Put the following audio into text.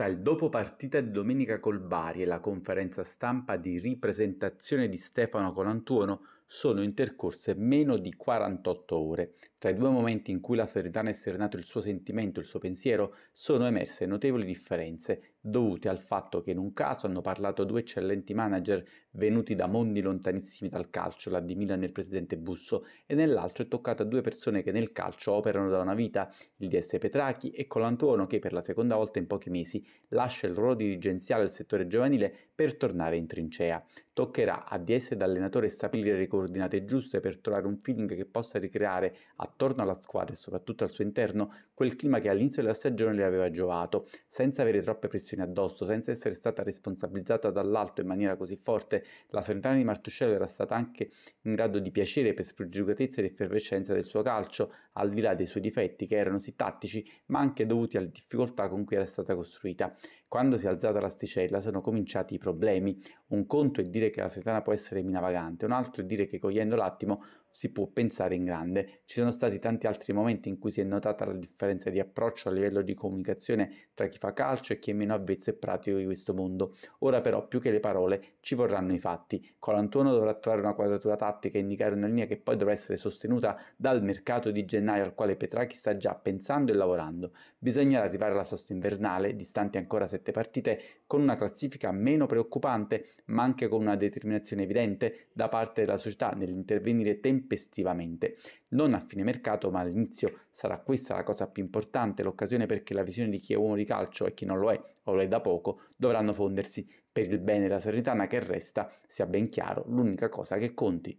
Tra il dopo partita di domenica col Bari e la conferenza stampa di ripresentazione di Stefano Colantuono, sono intercorse meno di 48 ore. Tra i due momenti in cui la Salernitana ha serenato il suo sentimento e il suo pensiero sono emerse notevoli differenze, dovute al fatto che in un caso hanno parlato due eccellenti manager venuti da mondi lontanissimi dal calcio, la di Milan e il presidente Busso, e nell'altro è toccato a due persone che nel calcio operano da una vita, il DS Petrachi e Colantuono che per la seconda volta in pochi mesi lascia il ruolo dirigenziale al settore giovanile per tornare in trincea. Toccherà a DS ed allenatore stabilire ricordi coordinate giuste per trovare un feeling che possa ricreare attorno alla squadra e soprattutto al suo interno quel clima che all'inizio della stagione le aveva giovato, senza avere troppe pressioni addosso, senza essere stata responsabilizzata dall'alto in maniera così forte, la Salernitana di Martuscello era stata anche in grado di piacere per sprogiugatezza ed effervescenza del suo calcio, al di là dei suoi difetti che erano sì tattici ma anche dovuti alle difficoltà con cui era stata costruita. Quando si è alzata l'asticella sono cominciati i problemi, un conto è dire che la Salernitana può essere minavagante, un altro è dire che che cogliendo l'attimo si può pensare in grande. Ci sono stati tanti altri momenti in cui si è notata la differenza di approccio a livello di comunicazione tra chi fa calcio e chi è meno avvezzo e pratico di questo mondo. Ora però più che le parole ci vorranno i fatti. Colantuono dovrà trovare una quadratura tattica e indicare una linea che poi dovrà essere sostenuta dal mercato di gennaio al quale Petrachi sta già pensando e lavorando. Bisognerà arrivare alla sosta invernale, distanti ancora sette partite, con una classifica meno preoccupante ma anche con una determinazione evidente da parte della società nell'intervenire tempo tempestivamente. Non a fine mercato, ma all'inizio sarà questa la cosa più importante, l'occasione perché la visione di chi è uomo di calcio e chi non lo è o lo è da poco dovranno fondersi per il bene della Serenitana che resta, sia ben chiaro, l'unica cosa che conti.